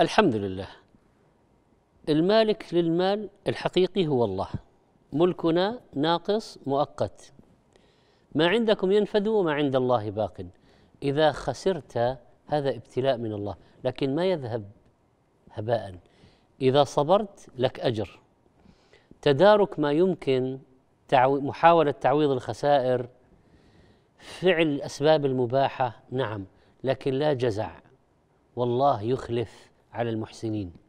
الحمد لله المالك للمال الحقيقي هو الله ملكنا ناقص مؤقت ما عندكم ينفد وما عند الله باق إذا خسرت هذا ابتلاء من الله لكن ما يذهب هباء إذا صبرت لك أجر تدارك ما يمكن محاولة تعويض الخسائر فعل الأسباب المباحة نعم لكن لا جزع والله يخلف على المحسنين